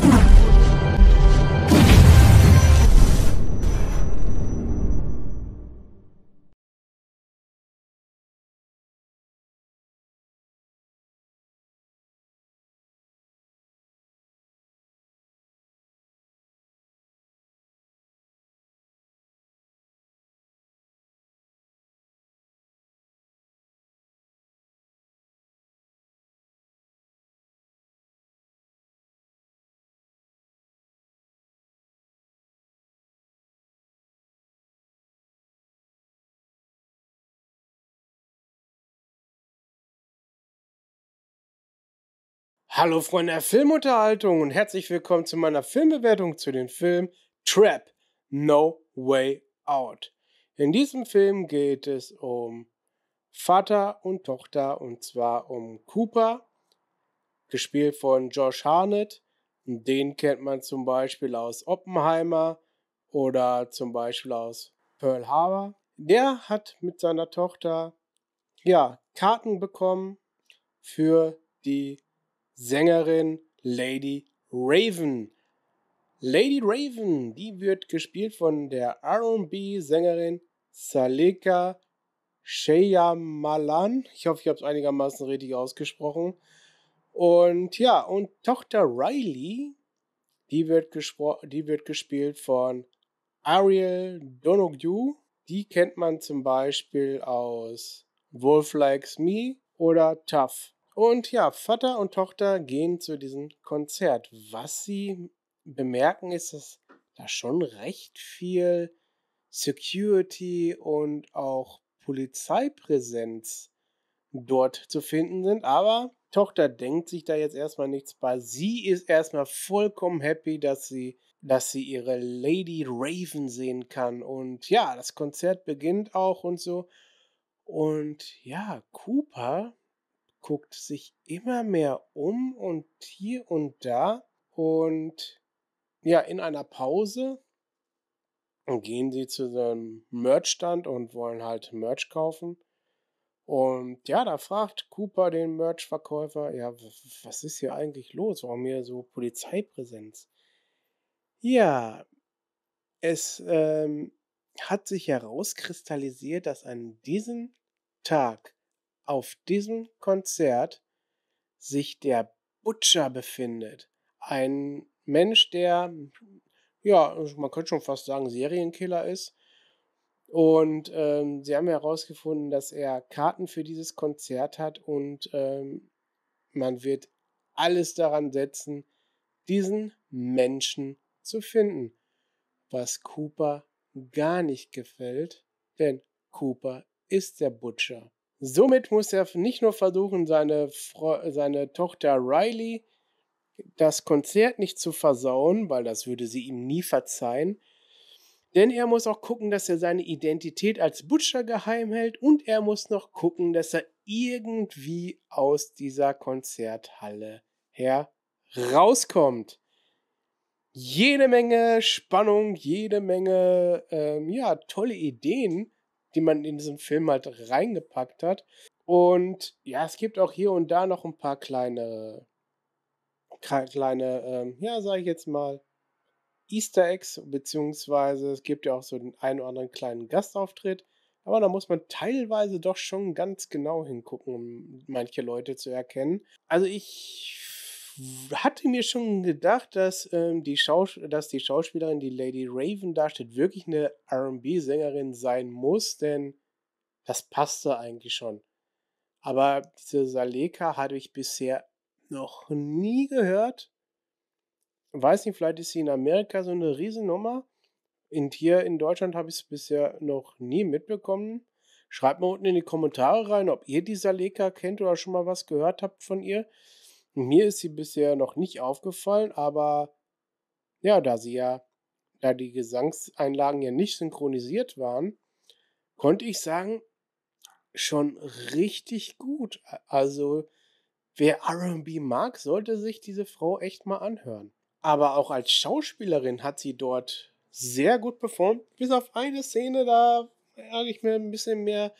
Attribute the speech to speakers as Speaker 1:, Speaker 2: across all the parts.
Speaker 1: Come on. Hallo Freunde der Filmunterhaltung und herzlich willkommen zu meiner Filmbewertung zu dem Film Trap No Way Out. In diesem Film geht es um Vater und Tochter und zwar um Cooper, gespielt von Josh Harnett. Den kennt man zum Beispiel aus Oppenheimer oder zum Beispiel aus Pearl Harbor. Der hat mit seiner Tochter ja Karten bekommen für die Sängerin Lady Raven. Lady Raven, die wird gespielt von der RB-Sängerin Saleka Sheyamalan. Ich hoffe, ich habe es einigermaßen richtig ausgesprochen. Und ja, und Tochter Riley, die wird, die wird gespielt von Ariel Donoghue. Die kennt man zum Beispiel aus Wolf Likes Me oder Tough. Und ja, Vater und Tochter gehen zu diesem Konzert. Was sie bemerken, ist, dass da schon recht viel Security und auch Polizeipräsenz dort zu finden sind. Aber Tochter denkt sich da jetzt erstmal nichts bei. Sie ist erstmal vollkommen happy, dass sie, dass sie ihre Lady Raven sehen kann. Und ja, das Konzert beginnt auch und so. Und ja, Cooper guckt sich immer mehr um und hier und da. Und ja, in einer Pause gehen sie zu einem Merchstand und wollen halt Merch kaufen. Und ja, da fragt Cooper den Merchverkäufer, ja, was ist hier eigentlich los? Warum hier so Polizeipräsenz? Ja, es ähm, hat sich herauskristallisiert, dass an diesem Tag auf diesem Konzert sich der Butcher befindet. Ein Mensch, der, ja, man könnte schon fast sagen, Serienkiller ist. Und ähm, sie haben herausgefunden, dass er Karten für dieses Konzert hat und ähm, man wird alles daran setzen, diesen Menschen zu finden. Was Cooper gar nicht gefällt, denn Cooper ist der Butcher. Somit muss er nicht nur versuchen, seine, seine Tochter Riley das Konzert nicht zu versauen, weil das würde sie ihm nie verzeihen, denn er muss auch gucken, dass er seine Identität als Butcher geheim hält und er muss noch gucken, dass er irgendwie aus dieser Konzerthalle herauskommt. Jede Menge Spannung, jede Menge ähm, ja, tolle Ideen die man in diesen Film halt reingepackt hat. Und ja, es gibt auch hier und da noch ein paar kleine, kleine, ähm, ja, sage ich jetzt mal, Easter Eggs, beziehungsweise es gibt ja auch so den einen oder anderen kleinen Gastauftritt. Aber da muss man teilweise doch schon ganz genau hingucken, um manche Leute zu erkennen. Also ich hatte mir schon gedacht, dass, ähm, die, dass die Schauspielerin, die Lady Raven darstellt, wirklich eine RB-Sängerin sein muss, denn das passte eigentlich schon. Aber diese Saleka hatte ich bisher noch nie gehört. Weiß nicht, vielleicht ist sie in Amerika so eine Riesennummer. Und hier in Deutschland habe ich es bisher noch nie mitbekommen. Schreibt mal unten in die Kommentare rein, ob ihr die Saleka kennt oder schon mal was gehört habt von ihr. Mir ist sie bisher noch nicht aufgefallen, aber ja, da sie ja, da die Gesangseinlagen ja nicht synchronisiert waren, konnte ich sagen, schon richtig gut. Also, wer RB mag, sollte sich diese Frau echt mal anhören. Aber auch als Schauspielerin hat sie dort sehr gut performt, bis auf eine Szene, da hätte ich mir ein bisschen mehr,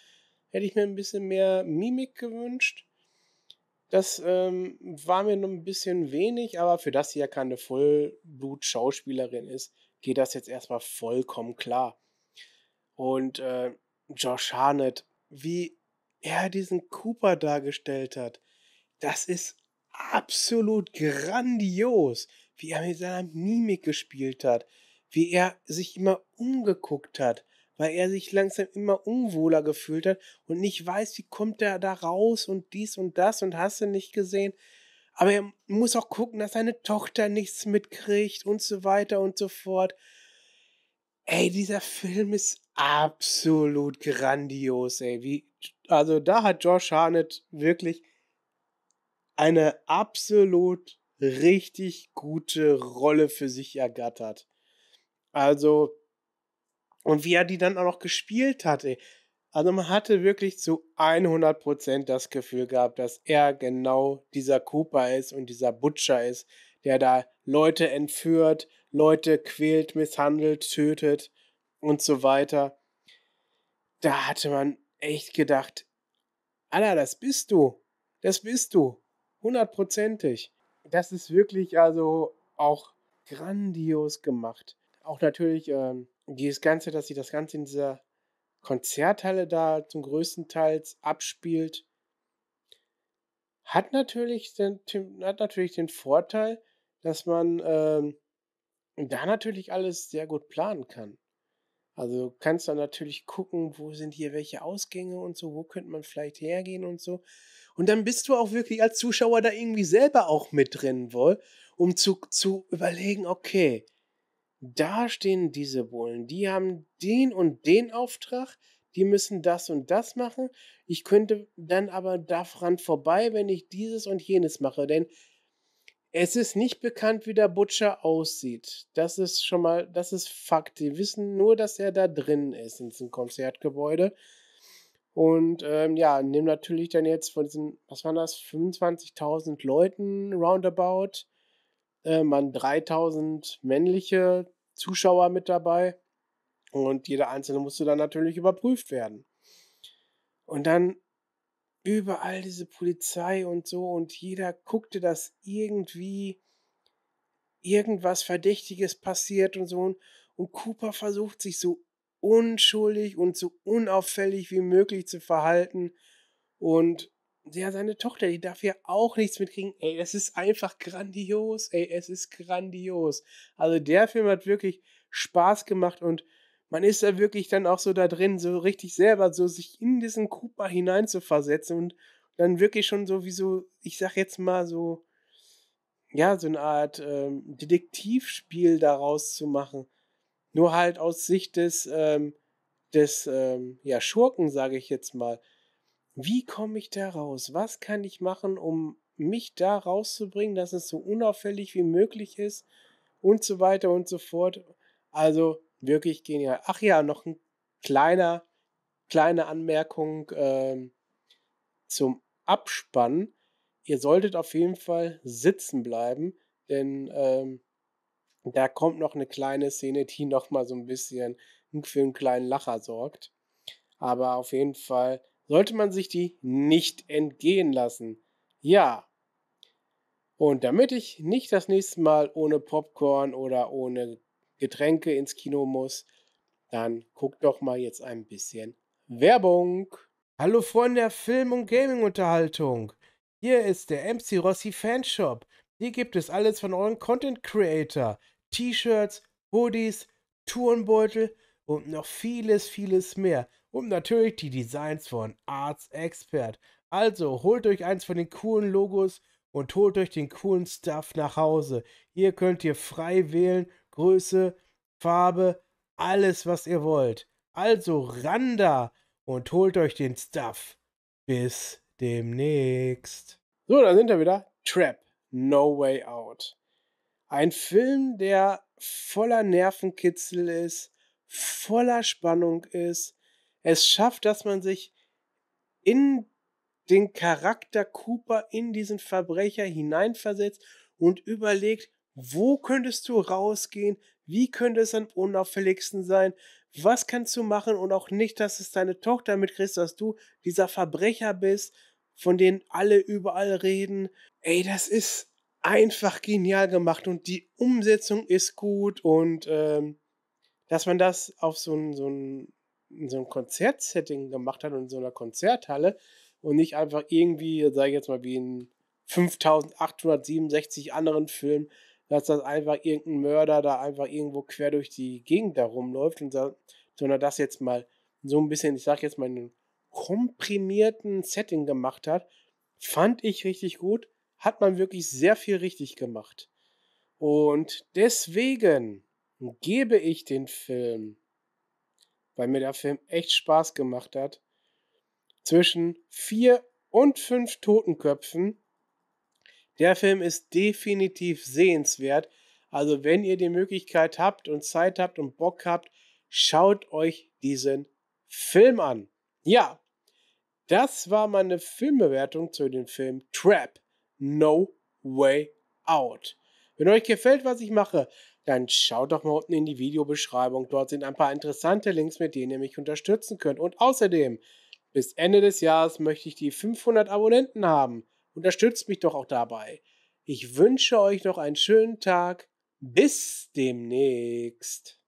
Speaker 1: hätte ich mir ein bisschen mehr Mimik gewünscht. Das ähm, war mir nur ein bisschen wenig, aber für das sie ja keine Vollblut-Schauspielerin ist, geht das jetzt erstmal vollkommen klar. Und äh, Josh Harnett, wie er diesen Cooper dargestellt hat, das ist absolut grandios, wie er mit seiner Mimik gespielt hat, wie er sich immer umgeguckt hat, weil er sich langsam immer unwohler gefühlt hat und nicht weiß, wie kommt er da raus und dies und das und hast du nicht gesehen. Aber er muss auch gucken, dass seine Tochter nichts mitkriegt und so weiter und so fort. Ey, dieser Film ist absolut grandios, ey. Wie, also da hat Josh Harnett wirklich eine absolut richtig gute Rolle für sich ergattert. Also und wie er die dann auch noch gespielt hatte. Also man hatte wirklich zu 100% das Gefühl gehabt, dass er genau dieser Cooper ist und dieser Butcher ist, der da Leute entführt, Leute quält, misshandelt, tötet und so weiter. Da hatte man echt gedacht, Alter, das bist du. Das bist du. Hundertprozentig. Das ist wirklich also auch grandios gemacht. Auch natürlich ähm, dieses Ganze, dass sie das Ganze in dieser Konzerthalle da zum größten Teil abspielt, hat natürlich den, hat natürlich den Vorteil, dass man ähm, da natürlich alles sehr gut planen kann. Also kannst du natürlich gucken, wo sind hier welche Ausgänge und so, wo könnte man vielleicht hergehen und so. Und dann bist du auch wirklich als Zuschauer da irgendwie selber auch mit drin, wohl, um zu, zu überlegen, okay, da stehen diese Bullen, die haben den und den Auftrag, die müssen das und das machen. Ich könnte dann aber daran vorbei, wenn ich dieses und jenes mache, denn es ist nicht bekannt, wie der Butcher aussieht. Das ist schon mal, das ist Fakt. Die wissen nur, dass er da drin ist in diesem Konzertgebäude. Und ähm, ja, nehmen natürlich dann jetzt von diesen, was waren das, 25.000 Leuten roundabout, äh, waren 3000 männliche Zuschauer mit dabei und jeder einzelne musste dann natürlich überprüft werden. Und dann überall diese Polizei und so und jeder guckte, dass irgendwie irgendwas Verdächtiges passiert und so. Und Cooper versucht sich so unschuldig und so unauffällig wie möglich zu verhalten. Und ja, seine Tochter, die darf ja auch nichts mitkriegen. Ey, das ist einfach grandios. Ey, es ist grandios. Also der Film hat wirklich Spaß gemacht und man ist da wirklich dann auch so da drin, so richtig selber, so sich in diesen Cooper hineinzuversetzen und dann wirklich schon so wie so, ich sag jetzt mal so, ja, so eine Art ähm, Detektivspiel daraus zu machen. Nur halt aus Sicht des, ähm, des ähm, ja, Schurken, sage ich jetzt mal. Wie komme ich da raus? Was kann ich machen, um mich da rauszubringen, dass es so unauffällig wie möglich ist und so weiter und so fort. Also wirklich genial. Ach ja, noch ein kleiner, kleine Anmerkung äh, zum Abspann. Ihr solltet auf jeden Fall sitzen bleiben, denn ähm, da kommt noch eine kleine Szene, die nochmal so ein bisschen für einen kleinen Lacher sorgt. Aber auf jeden Fall sollte man sich die nicht entgehen lassen. Ja. Und damit ich nicht das nächste Mal ohne Popcorn oder ohne Getränke ins Kino muss, dann guckt doch mal jetzt ein bisschen Werbung. Hallo Freunde der Film- und Gaming-Unterhaltung. Hier ist der MC Rossi Fanshop. Hier gibt es alles von euren Content Creator. T-Shirts, Hoodies, Tourenbeutel und noch vieles, vieles mehr und natürlich die Designs von Arts Expert. Also holt euch eins von den coolen Logos und holt euch den coolen Stuff nach Hause. Hier könnt ihr frei wählen, Größe, Farbe, alles was ihr wollt. Also ran da und holt euch den Stuff. Bis demnächst. So, da sind wir wieder. Trap, No Way Out. Ein Film, der voller Nervenkitzel ist, voller Spannung ist, es schafft, dass man sich in den Charakter Cooper, in diesen Verbrecher hineinversetzt und überlegt, wo könntest du rausgehen, wie könnte es am unauffälligsten sein, was kannst du machen und auch nicht, dass es deine Tochter mitkriegt, dass du dieser Verbrecher bist, von denen alle überall reden. Ey, das ist einfach genial gemacht und die Umsetzung ist gut und ähm, dass man das auf so ein, so ein in so einem Konzertsetting gemacht hat und in so einer Konzerthalle und nicht einfach irgendwie, sage ich jetzt mal, wie in 5867 anderen Filmen, dass das einfach irgendein Mörder da einfach irgendwo quer durch die Gegend da rumläuft, und da, sondern das jetzt mal so ein bisschen, ich sag jetzt mal, in einem komprimierten Setting gemacht hat, fand ich richtig gut, hat man wirklich sehr viel richtig gemacht. Und deswegen gebe ich den Film weil mir der Film echt Spaß gemacht hat, zwischen vier und fünf Totenköpfen. Der Film ist definitiv sehenswert. Also wenn ihr die Möglichkeit habt und Zeit habt und Bock habt, schaut euch diesen Film an. Ja, das war meine Filmbewertung zu dem Film Trap No Way Out. Wenn euch gefällt, was ich mache, dann schaut doch mal unten in die Videobeschreibung. Dort sind ein paar interessante Links, mit denen ihr mich unterstützen könnt. Und außerdem, bis Ende des Jahres möchte ich die 500 Abonnenten haben. Unterstützt mich doch auch dabei. Ich wünsche euch noch einen schönen Tag. Bis demnächst.